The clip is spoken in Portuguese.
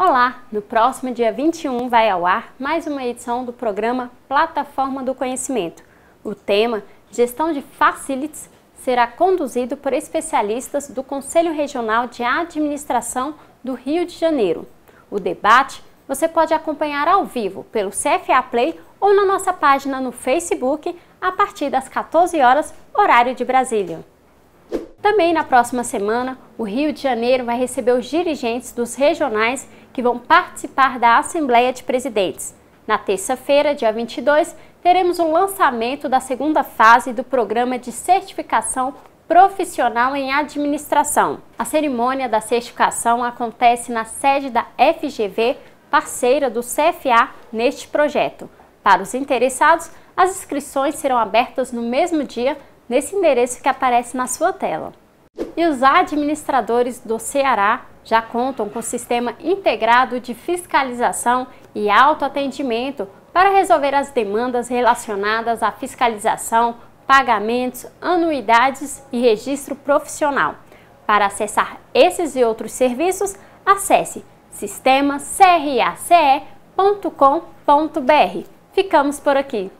Olá! No próximo dia 21 vai ao ar mais uma edição do programa Plataforma do Conhecimento. O tema Gestão de Facilities será conduzido por especialistas do Conselho Regional de Administração do Rio de Janeiro. O debate você pode acompanhar ao vivo pelo CFA Play ou na nossa página no Facebook a partir das 14 horas, horário de Brasília. Também na próxima semana, o Rio de Janeiro vai receber os dirigentes dos regionais que vão participar da Assembleia de Presidentes. Na terça-feira, dia 22, teremos o lançamento da segunda fase do programa de certificação profissional em administração. A cerimônia da certificação acontece na sede da FGV, parceira do CFA neste projeto. Para os interessados, as inscrições serão abertas no mesmo dia nesse endereço que aparece na sua tela. E os administradores do Ceará já contam com sistema integrado de fiscalização e autoatendimento para resolver as demandas relacionadas à fiscalização, pagamentos, anuidades e registro profissional. Para acessar esses e outros serviços, acesse sistemacrace.com.br. Ficamos por aqui.